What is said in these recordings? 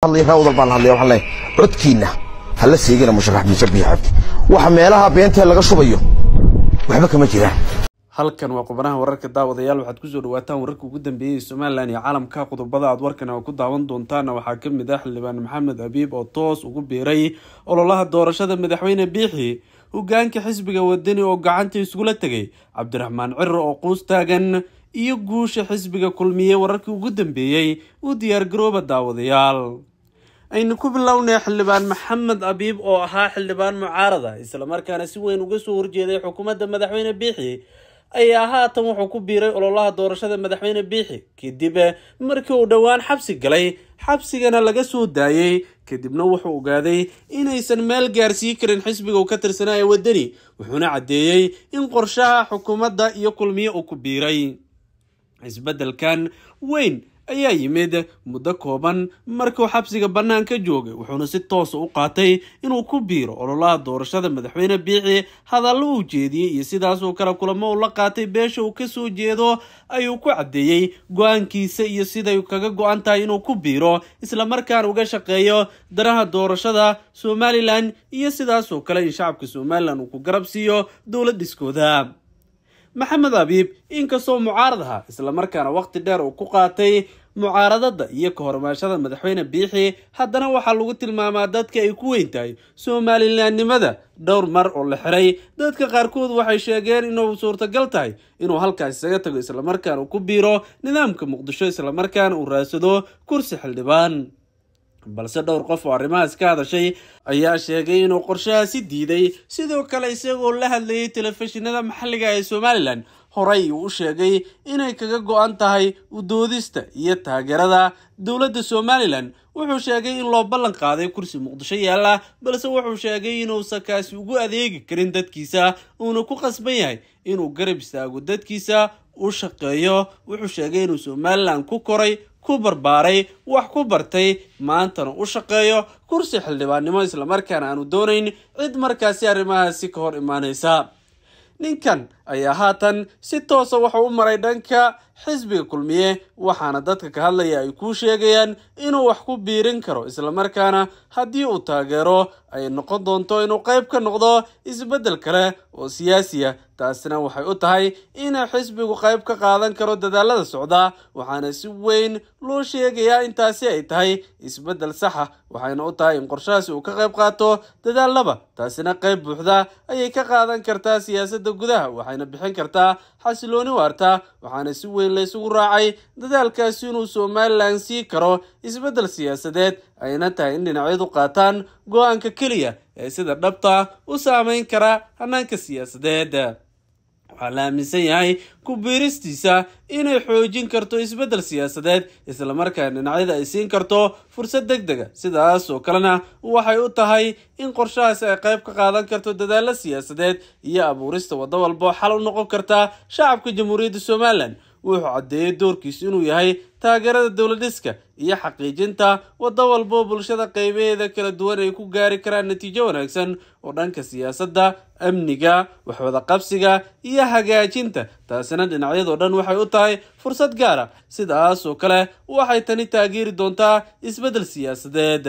codkiina hala seegina musharax biijabi waxa meelaha beenta laga shubayo waxba kama jiraan halkan waa qubanaha wararka daawadayaal waxaad kusoo dhawaataan wararka ugu dambeeyay somalilan iyo caalamka qodobada aad warkan ku daawan doontaana waxaa kamid ah xildhibaan maxamed abiib oo toos ugu biiray ololaha doorashada madaxweyne biixi hogaanka xisbiga wadani oo gacanta isgula tegay cabdiraxmaan ciro oo quus taagan iyo guusha xisbiga kulmiye wararkii ugu dambeeyey u diyaargarooba daawadayaal aynu ku bilownay xildhibaan maxamed abiib oo ahaa xildhibaan mucaarada islamarkaana si weyn uga soo horjeeday xukuumadda madaxweyne biixi ayaa haatan wuxuu ku biiray ololaha doorashada madaxweyne biixi kadib markii uu dhowaan xabsi galay xabsigana laga soo daayey kadibna wuxuu ogaaday inaysan meel gaarsiin karin xisbiga uu ka tirsanaa ee waddani wuxuuna caddeeyey in qorshaha xukuumadda iyo kulmiye uu ku biiray isbeddelkan weyn ayaa yimid muddo kooban markuu xabsiga bannaanka joogay wuxuuna si toosa u qaatay inuu ku biiro ololaha doorashada madaxweyne biici hadallo uu jeediyey iyo sidaasoo kale kulamo uu la qaatay beesha uu kasoo jeedo ayuu ku caddeeyey go-aankiisa iyo siday kaga go-an tahay inuu ku biiro islamarkaan uga shaqeeyo danaha doorashada somalilan iyo sidaasoo kale in shacabka somalilan uu ku garab siiyo dowladiskooda maxamed abiib inkastoo mucaarad ahaa islamarkaana waqti dheer uu ku qaatay mucaaradada iyo ka hormaashada madaxweyne biixi haddana waxaa lagu tilmaamaa dadka ay ku weyn tahay somalilanimada dhowr mar oo la xiray dadka qaarkood waxay sheegeen inuu suurtagal tahay inuu halkaas isaga tago islamarkaan uu ku biiro nidaamka muqdisho islamarkaana uu raadsado kursi xildhibaan balse dhowr qof oo arrimahaas ka hadashay ayaa sheegay inuu qorshahaasi diiday sidoo kale isagoo la hadlayay telefishinada maxalliga ah ee somalilan horay uu u sheegay inay kaga go-an tahay udoodista iyo taageerada dowladda somalilan wuxuu sheegay in loo ballan qaaday kursi muqdisho yaalla balse wuxuu sheegay inuusan kaasi ugu adeegi karin dadkiisa uuna ku qasban yahay inuu garab istaago dadkiisa u shaqeeyo wuxuu sheegay inuu somalilan ku koray ku barbaaray wax ku bartay maantana u shaqeeyo kursi xildhibaannimo islamarkaana aanu doonayn cid markaasi arrimahaasi ka hor imaanaysa ninkan ayaa haatan si toosa wuxuu u maray dhanka xisbiga kulmiye waxaana dadka ka hadlaya ay kuu sheegayaan inuu wax ku biirin karo islamarkaana haddii uu taageero ay noqon doonto inuu qayb ka noqdo isbeddel kale oo siyaasiya taasina waxay u tahay inuu xisbigu qayb ka qaadan karo dadaalada socda waxaana si weyn loo sheegayaa intaasi ay tahay isbeddel saxa ah. waxayna u tahay in qorshahaasi uu ka qayb qaato dadaalaba taasina qayb buuxda ayay ka qaadan kartaa siyaasadda gudaha waxayna bixin kartaa xasilooni waarta waxaana si weyn laysugu raacay dadaalkaasi inuu somalilan sii karo isbeddel siyaasadeed ayna tahay in dhinacyadu qaataan go-aanka keliya ee sida dhabta u saameyn kara hannaanka siyaasadeed waxaa la aaminsan yahay ku biiristiisa inay xoojin karto isbeddel siyaasadeed islamarkaana dhinacyada ay siin karto fursad deg dega ah. sidaas oo kalena waxay u tahay in qorshahaasi ay qayb ka qaadan karto dadaallo siyaasadeed iyo abuurista waddo walbo xal u noqon karta shacabka jamhuuriyadda somalilan wuxuu caddeeyey doorkiisu inuu yahay taageerada dowladdhiska iyo xaqiijinta waddo walbo bulshada qaybaheeda kala duwan ay ku gaari karaan natiijo wanaagsan oo dhanka siyaasadda amniga waxwada qabsiga iyo hagaajinta taasina dhinacyadoo dhan waxay u tahay fursad gaara ah. sidaas oo kale waxay tani taageeri doontaa isbeddel siyaasadeed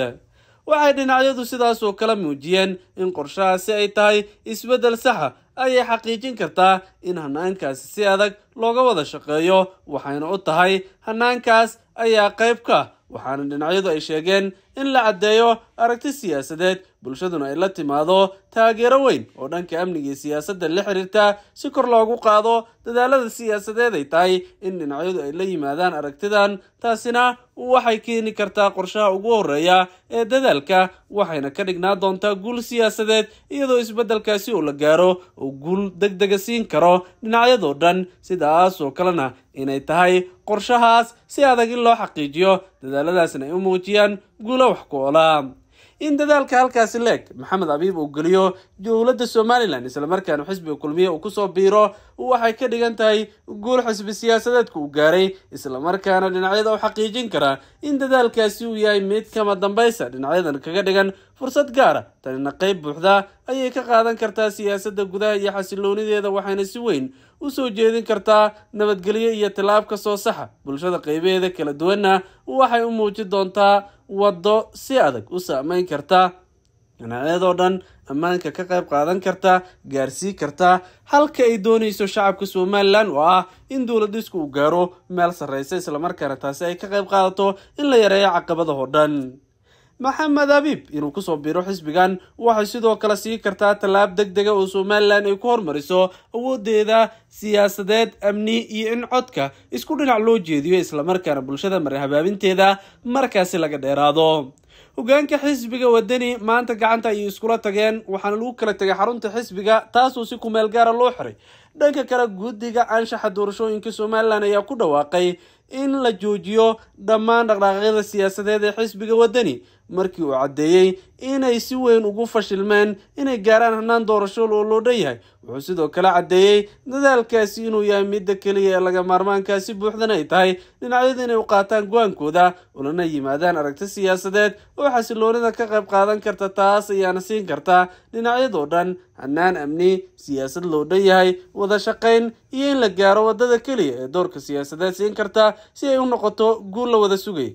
waxay dhinacyadu sidaas oo kala muujiyeen in qorshahaasi ay tahay isbeddel saxa ayay xaqiijin kartaa in hannaankaasi si adag looga wada shaqeeyo waxayna u tahay hannaankaas ayaa qayb ah. waxaana dhinacyadu ay sheegeen in la caddeeyo aragti siyaasadeed bulshaduna ay la timaado taageero weyn oo dhanka amniga iyo siyaasadda la xiriirta si kor loogu qaado dadaalada siyaasadeed ay tahay in dhinacyadu ay la yimaadaan aragtidan taasina waxay keeni kartaa qorshaha ugu horreeya ee dadaalka waxayna ka dhignaa doontaa guul siyaasadeed iyadoo isbeddelkaasi uu la gaaro uu guul deg dega siin karo dhinacyadoo dhan sidaas oo kalena inay tahay qorshahaas si adag in loo xaqiijiyo dadaaladaasna ay u muujiyaan guula wax ku ola in dadaalka halkaasi leeg maxamed abiib uu geliyo dowladda somalilan islamarkaana xisbiga kulmiye uu kusoo biiro waxay ka dhigan tahay guul xisbi siyaasadeedku uu gaaray islamarkaana dhinacyada u xaqiijin karaa in dadaalkaasi uu yahay mid kama dambaysa dhinacyadan kaga dhigan fursad gaara ah, tanina qayb buuxda ayay ka qaadan kartaa siyaasadda gudaha iyo xasiloonideeda waxayna si weyn u soo jeedin kartaa nabadgelyo iyo tallaab soo saxa bulshada qaybaheeda kala duwanna waxay u muujin doontaa waddo si adag u saameyn karta dhinacyadoo dhan ammaanka ka qayb qaadan karta gaarsii karta halka ay doonayso shacabka somalilan oo ah in dowladisku uu gaaro meel sarreysa islamarkaana taasi ay ka qayb qaadato in la yareeyo caqabadahoo dhan maxamed abiib inuu kusoo biro xisbigan waxay sidoo kale siin kartaa tallaab deg dega ah oo somalilan ay ku hormariso awoodeeda siyaasadeed amni iyo in codka isku dhinac loo jeediyo islamarkaana bulshada mar habaabinteeda markaasi laga dheeraado hogaanka xisbiga wadani maanta gacanta ayay iskula tageen waxaana lagu kala tegay xarunta xisbiga taasoo si kumeel gaara loo xiray dhanka kale guddiga anshaxa doorashooyinka somalilan ayaa ku dhawaaqay in la joojiyo dhammaan dhaqdhaqaaqyada siyaasadeed ee xisbiga wadani markii uu caddeeyey inay si weyn ugu fashilmeen inay gaaraan hannaan doorasho loo loodhan yahay wuxuu sidoo kale caddeeyey dadaalkaasi inuu yahay midda keliya ee laga maarmaankaasi buuxdan ay tahay dhinacyadu inay u qaataan go ulana yimaadaan aragti siyaasadeed oo xasiloonida ka qayb qaadan karta taas ayaana siin karta dhinacyadoo dhan hannaan amni siyaasad loodhan yahay wada shaqayn iyo in la gaaro waddada keliya ee doorka siyaasadeed siin karta si ay u noqoto guul la wada sugay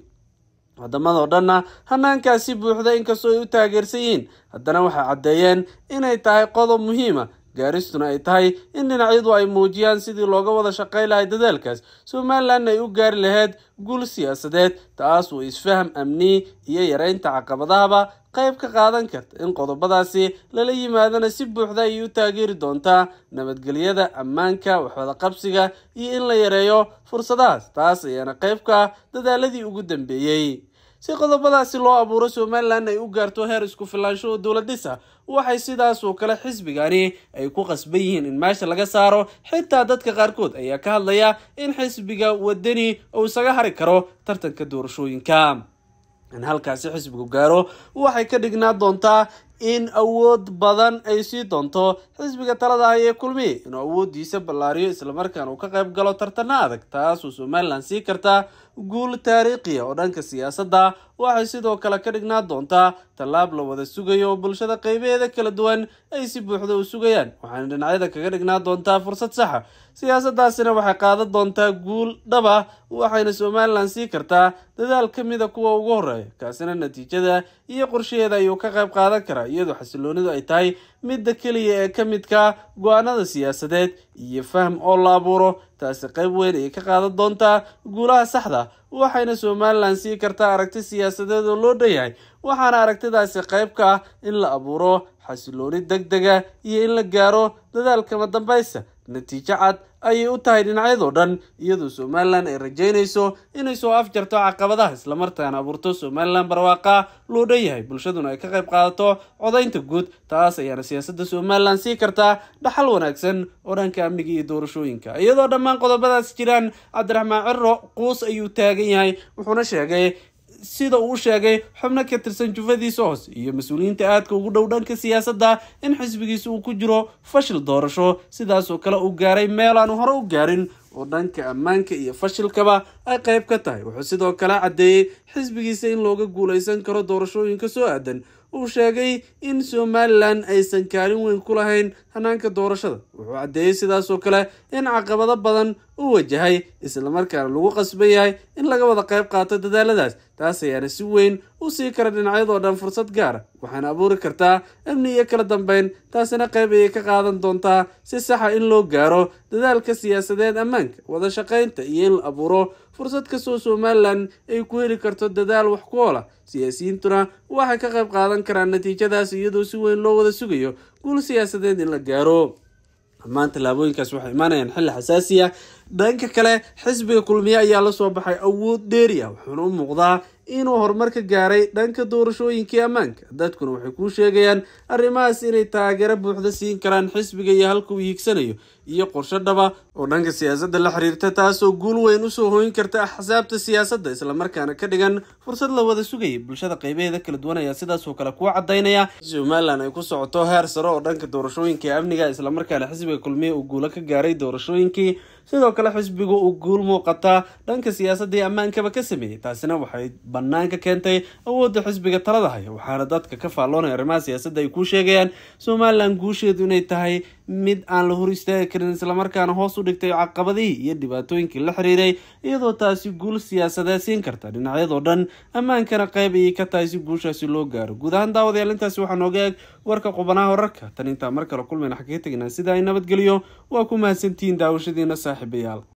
waddamadao dhanna hannaankaasi buuxda inkastoo ay u taageersan yihiin haddana waxay caddeeyeen inay tahay qodob muhiima ah gaaristuna ay tahay in dhinacyadu ay muujiyaan sidii looga wada shaqayn lahay dadaalkaas somalilan ay u gaari lahayd guul siyaasadeed taas uu isfaham amni iyo yaraynta caqabadahaba qayb ka qaadan karta in qodobadaasi lala yimaadana si buuxda ayay u taageeri doontaa nabadgelyada ammaanka waxwada qabsiga iyo in la yareeyo fursadahaas taas ayaana qaybka ka ah dadaaladii ugu dambeeyey si qodobadaasi loo abuuro somalilan ay u gaarto heer isku filaansho dowladis ah waxay oo kale xisbigani ay ku qasban yihiin in meesha laga saaro xitaa dadka qaarkood ayaa ka hadlaya in xisbiga wadani uu isaga hari karo tartanka doorashooyinka in halkaasi xisbigu gaaro waxay ka dhignaa doontaa in awood badan ay sii doonto xisbiga talada haya ah ee kulmiye inuu awooddiisa ballaariyo islamarkaan uu ka qayb galo tartana adag taasoo somalilan sii karta guul taariikhiya ah oo dhanka siyaasadda waxay sidoo kale ka dhignaa doontaa tallaab la wada sugaya oo bulshada qaybaheeda kala duwan ay si buuxda u sugayaan waxaana dhinacyada kaga dhignaa doontaa fursad saxa ah. siyaasaddaasina waxay qaadan doontaa guul dhaba waxayna somalilan sii kartaa dadaal ka mida kuwa ugu horreeya kaasina natiijada iyo qorsheheeda ayuu ka qayb qaadan karaa iyadoo xasiloonidu ay tahay midda keliya ee ka midka go'aanada siyaasadeed iyo fahm oo la abuuro taasi qayb weyn ay ka qaadan doontaa guulaha saxda waxayna somalilan sii kartaa aragti siyaasadeed oo loo dhanyahay waxaana aragtidaasi qayb ka ah in la abuuro xasilooni deg dega iyo in la gaaro dadaalkama dambaysa natiijo cad ayay u tahay dhinacyadoo dhan iyadoo somalilan ay rajaynayso inay soo afjarto caqabadaha islamarkaana abuurto somalilan barwaaqa loo dhan yahay bulshaduna ay ka qayb qaadato codaynta guud taas ayaana siyaasadda somalilan sii kartaa dhaxal wanaagsan oo dhanka amniga iyo doorashooyinka iyadoo dhammaan qodobadaas jiraan cabdiraxmaan ciro quus ayuu taagan yahay wuxuuna sheegay sida uu sheegay xubno ka tirsan jufadiisa hoos iyo mas-uuliyiinta aadka ugu dhow dhanka siyaasadda in xisbigiisa uu ku jiro fashil doorasho sidaasoo kale uu gaaray meel aanu hore u gaarin oo dhanka ammaanka iyo fashilkaba ay qayb ka tahay wuxuu sidoo kale caddeeyey xisbigiisa in looga guulaysan karo doorashooyinka soo aadan uu sheegay in somalilan aysan kaalin weyn ku lahayn hannaanka doorashada wuxuu caddeeyey sidaas oo kale in caqabado badan u wajahay islamarkaana lagu qasban yahay in laga wada qayb qaato dadaaladaas taas ayaana si weyn u sii kara dhinacyadoo dhan fursad gaara waxaana abuuri kartaa amni iyo kala dambayn taasina qayb ayay ka qaadan doontaa si saxa ah in loo gaaro dadaalka siyaasadeed ammaanka wada shaqaynta iyo in la abuuro fursad kastoo somalilan ay ku heli karto dadaal wax ku oola ah. siyaasiyiintuna waxay ka qayb qaadan karaan natiijadaas iyadoo si weyn loo wada sugayo guul siyaasadeed in la gaaro dhammaan tallaabooyinkaas waxay imaanayaan xilli xasaasiya dhanka kale xisbiga kulmiye ayaa la soo baxay awood dheeri ah wuxuuna u muuqdaa inuu horumarka gaaray dhanka doorashooyinkii ammaanka dadkuna waxay kuu sheegayaan arrimahaas inay taageero buuxda siin karaan xisbiga iyo halka uu hiigsanayo iyo qorsho dhaba oo dhanka siyaasadda la xiriirta taasoo guul weyn usoo hooyin karta axsaabta siyaasadda islamarkaana ka dhigan fursad la wada sugayay bulshada qeybaheeda kala duwan ayaa sidaasoo kale kuu cadaynaya somalilan ay ku socoto heer sare oo dhanka doorashooyinkai amniga islamarkaana xisbiga kulmiya uu guulo ka gaaray doorashooyinkii sidoo kale xisbiga uu guul muuqataa dhanka siyaasadda ee ammaankaba ka sameeyey taasina waxay bannaanka keentay awoodda xisbiga talada haya waxaana dadka ka faalloonaya arrimaha siyaasadda ay ku sheegayaan somalilan guusheedu inay tahay mid aan la hor istaagi karin islamarkaana hoos u dhigtay caqabadihii iyo dhibaatooyinkii la xiriiray iyadoo taasi guul siyaasadeed ah siin karta dhinacyadoo dhan ammaankana qayb ayay ka tahay si guushaasi loo gaaro guud ahaan daawadayaal intaasi waxaa nooga eeg warka qubanaha horarka tan intaa mar kale kulmayna xagkaga sida ay nabadgeliyo waa ku mahadsantihiin daawashadiina saaxiibayaal